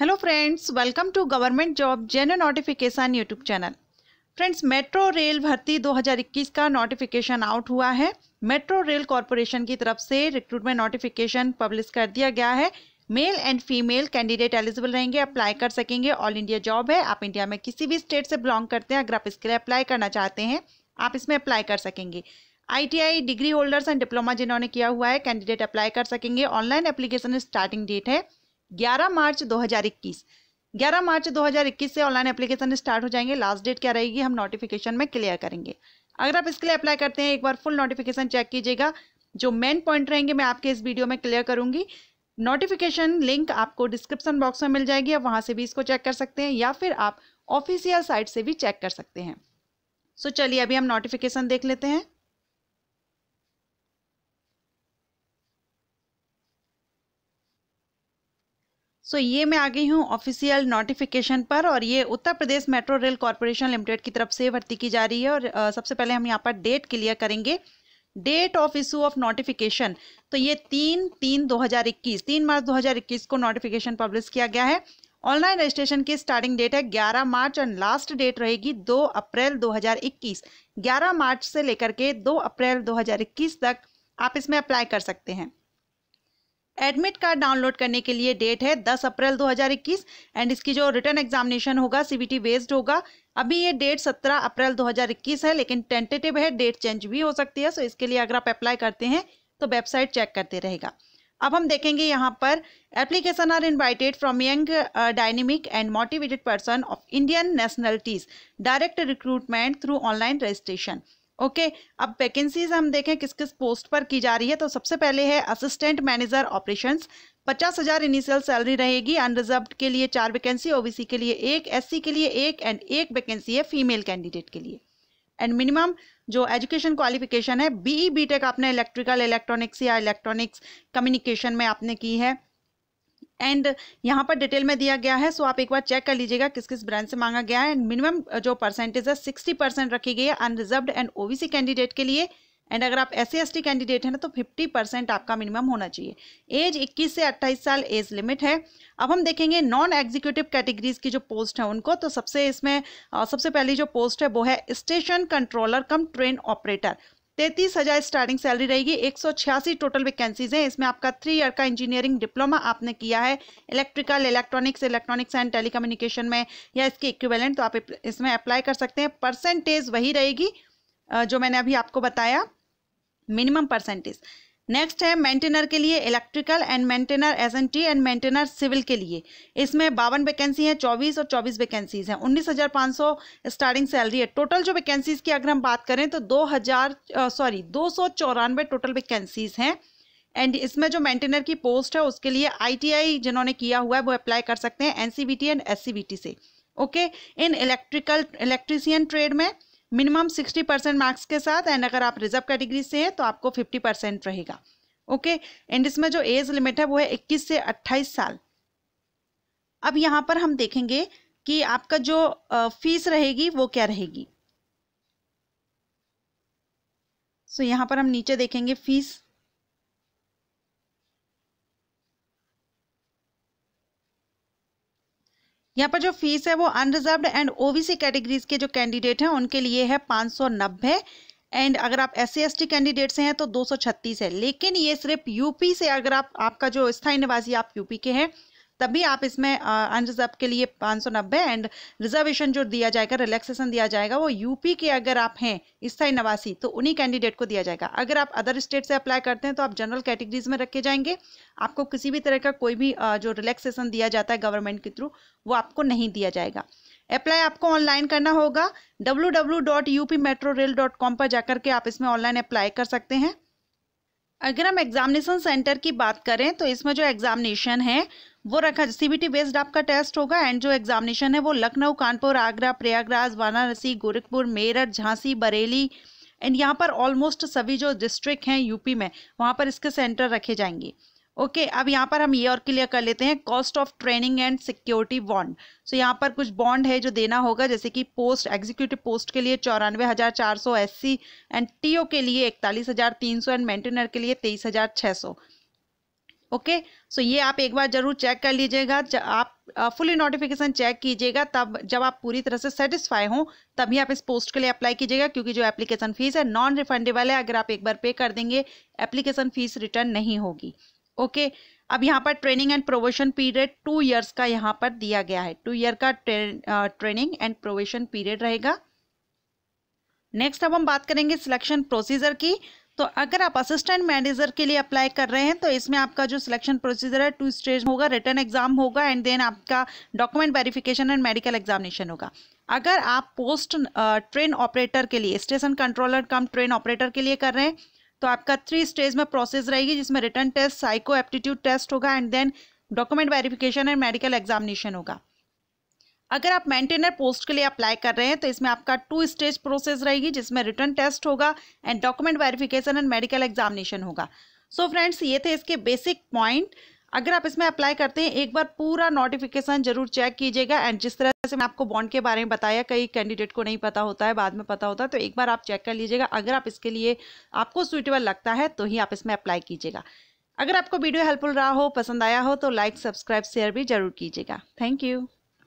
Hello friends welcome to government job जेन notification YouTube channel friends metro rail भर्ती 2021 का notification out हुआ है मेट्रो रेल कॉरपोरेशन की तरफ से रिक्रूटमेंट नोटिफिकेशन पब्लिश कर दिया गया है male and female candidate eligible रहेंगे अप्लाई कर सकेंगे ऑल इंडिया जॉब है आप इंडिया में किसी भी स्टेट से बिलोंग करते हैं अगर आप इसके लिए अप्लाई करना चाहते हैं आप इसमें अप्लाई कर सकेंगे ITI degree holders and diploma जिन्होंने किया हुआ है कैंडिडेट अप्लाई कर सकेंगे ऑनलाइन एप्लीकेशन स्टार्टिंग डेट है 11 मार्च 2021 11 मार्च 2021 से ऑनलाइन एप्लीकेशन स्टार्ट हो जाएंगे लास्ट डेट क्या रहेगी हम नोटिफिकेशन में क्लियर करेंगे अगर आप इसके लिए अप्लाई करते हैं एक बार फुल नोटिफिकेशन चेक कीजिएगा जो मेन पॉइंट रहेंगे मैं आपके इस वीडियो में क्लियर करूंगी नोटिफिकेशन लिंक आपको डिस्क्रिप्शन बॉक्स में मिल जाएगी आप वहां से भी इसको चेक कर सकते हैं या फिर आप ऑफिशियल साइट से भी चेक कर सकते हैं सो so, चलिए अभी हम नोटिफिकेशन देख लेते हैं सो so, ये मैं आ गई हूँ ऑफिशियल नोटिफिकेशन पर और ये Uttar Pradesh metro rail corporation limited की तरफ से भर्ती की जा रही है और आ, सबसे पहले हम यहाँ पर डेट क्लियर करेंगे date of issue of notification तो ये तीन तीन 2021 तीन मार्च इक्कीस को नोटिफिकेशन पब्लिश किया गया है ऑनलाइन रजिस्ट्रेशन की स्टार्टिंग डेट है 11 मार्च एंड लास्ट डेट रहेगी 2 अप्रैल 2021 11 मार्च से लेकर के 2 अप्रैल 2021 तक आप इसमें अप्लाई कर सकते हैं एडमिट कार्ड डाउनलोड करने के लिए डेट है 10 अप्रैल 2021 एंड इसकी जो रिटर्न एग्जामिनेशन होगा सीबीटी बेस्ड होगा अभी ये डेट 17 अप्रैल 2021 है लेकिन टेंटेटिव है डेट चेंज भी हो सकती है सो इसके लिए अगर आप अप्लाई करते हैं तो वेबसाइट चेक करते रहेगा अब हम देखेंगे यहाँ पर application are invited from young dynamic and motivated person of Indian nationalities direct recruitment through online registration okay okay, अब वैकेंसीज हम देखें किस किस पोस्ट पर की जा रही है तो सबसे पहले है असिस्टेंट मैनेजर ऑपरेशंस पचास हजार इनिशियल सैलरी रहेगी अनरिजर्व के लिए चार वैकेंसी ओबीसी के लिए एक एससी के लिए एक एंड एक वैकेंसी है फीमेल कैंडिडेट के लिए एंड मिनिमम जो एजुकेशन क्वालिफिकेशन है बीई बीटेक e आपने इलेक्ट्रिकल इलेक्ट्रॉनिक्स या इलेक्ट्रॉनिक्स कम्युनिकेशन में आपने की है एंड यहाँ पर डिटेल में दिया गया है सो आप एक बार चेक कर लीजिएगा किस किस ब्रांच से मांगा गया है एंड मिनिमम जो परसेंटेज है सिक्सटी परसेंट रखी गई है अनरिजर्व एंड ओबीसी कैंडिडेट के लिए एंड अगर आप एस सी कैंडिडेट हैं ना तो 50 परसेंट आपका मिनिमम होना चाहिए एज 21 से 28 साल एज लिमिट है अब हम देखेंगे नॉन एग्जीक्यूटिव कैटेगरीज की जो पोस्ट है उनको तो सबसे इसमें सबसे पहली जो पोस्ट है वो है station controller cum train operator तैतीस हज़ार स्टार्टिंग सैलरी रहेगी एक सौ छियासी टोटल वैकेंसीज हैं इसमें आपका थ्री ईयर का इंजीनियरिंग डिप्लोमा आपने किया है electrical electronics electronics and telecommunication में या इसके इक्विवेलेंट तो आप इसमें अप्लाई कर सकते हैं परसेंटेज वही रहेगी जो मैंने अभी आपको बताया मिनिमम परसेंटेज नेक्स्ट है मेंटेनर के लिए electrical and maintainer SNT and maintainer civil के लिए इसमें बावन वैकेंसी हैं चौबीस और चौबीस वैकेंसीज हैं उन्नीस हज़ार पाँच सौ स्टार्टिंग सैलरी है टोटल जो वैकेंसीज की अगर हम बात करें तो दो हज़ार सॉरी दो सौ चौरानवे टोटल वैकेंसीज हैं एंड इसमें जो मेंटेनर की पोस्ट है उसके लिए आईटीआई जिन्होंने किया हुआ है वो अप्लाई कर सकते हैं एनसीबीटी एंड एससीबीटी से ओके इन इलेक्ट्रिकल इलेक्ट्रीसियन ट्रेड में मिनिमम सिक्सटी परसेंट मार्क्स के साथ एंड अगर आप रिजर्व कैटेगरी से हैं तो आपको फिफ्टी परसेंट रहेगा ओके एंड इसमें जो एज लिमिट है वो है इक्कीस से अट्ठाईस साल अब यहाँ पर हम देखेंगे कि आपका जो फीस रहेगी वो क्या रहेगी सो so, यहाँ पर हम नीचे देखेंगे फीस यहाँ पर जो फीस है वो अनरिजर्व एंड ओबीसी कैटेगरीज के जो कैंडिडेट हैं उनके लिए है पाँच सौ नब्बे एंड अगर आप एस सी कैंडिडेट से हैं तो छत्तीस है लेकिन ये सिर्फ यूपी से अगर आप आपका जो स्थायी निवासी आप यूपी के हैं तभी आप इसमें अनरिजर्व के लिए पाँच सौ नब्बे एंड रिजर्वेशन जो दिया जाएगा रिलैक्सेशन दिया जाएगा वो यूपी के अगर आप हैं स्थायी नवासी तो उन्हीं कैंडिडेट को दिया जाएगा अगर आप अदर स्टेट से अप्लाई करते हैं तो आप जनरल कैटेगरीज में रखे जाएंगे आपको किसी भी तरह का कोई भी जो रिलैक्सेशन दिया जाता है गवर्नमेंट के थ्रू वो आपको नहीं दिया जाएगा अप्लाई आपको ऑनलाइन करना होगा डब्ल्यू पर जाकर के आप इसमें ऑनलाइन अप्लाई कर सकते हैं अगर हम एग्जामिनेशन सेंटर की बात करें तो इसमें जो एग्जामिनेशन है वो रखा सीबीटी बेस्ड आपका टेस्ट होगा एंड जो एग्जामिनेशन है वो लखनऊ कानपुर आगरा प्रयागराज वाराणसी गोरखपुर मेरठ झांसी बरेली एंड यहाँ पर ऑलमोस्ट सभी जो डिस्ट्रिक्ट हैं यूपी में वहाँ पर इसके सेंटर रखे जाएंगे ओके okay, अब यहाँ पर हम ये और क्लियर कर लेते हैं cost of training and security bond so यहाँ पर कुछ बॉन्ड है जो देना होगा जैसे कि पोस्ट एग्जीक्यूटिव पोस्ट के लिए चौरानवे हज़ार चार सौ S C and T O के लिए इकतालीस हज़ार तीन सौ एंड मेंटेनर के लिए तेईस हज़ार छः सौ ओके सो ये आप एक बार जरूर चेक कर लीजिएगा आप फुली नोटिफिकेशन चेक कीजिएगा तब जब आप पूरी तरह से सेटिस्फाई हो तभी आप इस पोस्ट के लिए अप्लाई कीजिएगा क्योंकि जो एप्लीकेशन फीस है नॉन रिफंडेबल है अगर आप एक बार पे कर देंगे एप्लीकेशन फीस रिटर्न नहीं होगी ओके okay? अब यहाँ पर training and probation period two years का यहाँ पर दिया गया है टू ईयर का ट्रेनिंग एंड प्रोवेशन पीरियड रहेगा नेक्स्ट अब हम बात करेंगे सिलेक्शन प्रोसीजर की तो अगर आप असिस्टेंट मैनेजर के लिए अप्लाई कर रहे हैं तो इसमें आपका जो सिलेक्शन प्रोसीजर है टू स्टेज होगा रिटर्न एग्जाम होगा एंड देन आपका document verification and medical examination होगा अगर आप पोस्ट ट्रेन ऑपरेटर के लिए station controller cum train operator के लिए कर रहे हैं तो आपका थ्री स्टेज में प्रोसेस रहेगी जिसमें written test psycho aptitude test होगा and then document verification and medical examination होगा अगर आप मेंटेनर पोस्ट के लिए अप्लाई कर रहे हैं तो इसमें आपका टू स्टेज प्रोसेस रहेगी जिसमें रिटर्न टेस्ट होगा and document verification and medical examination होगा सो so फ्रेंड्स ये थे इसके बेसिक पॉइंट अगर आप इसमें अप्लाई करते हैं एक बार पूरा नोटिफिकेशन जरूर चेक कीजिएगा एंड जिस तरह से मैं आपको बॉन्ड के बारे में बताया कई कैंडिडेट को नहीं पता होता है बाद में पता होता है तो एक बार आप चेक कर लीजिएगा अगर आप इसके लिए आपको सुइटेबल लगता है तो ही आप इसमें अप्लाई कीजिएगा अगर आपको वीडियो हेल्पफुल रहा हो पसंद आया हो तो लाइक सब्सक्राइब शेयर भी जरूर कीजिएगा थैंक यू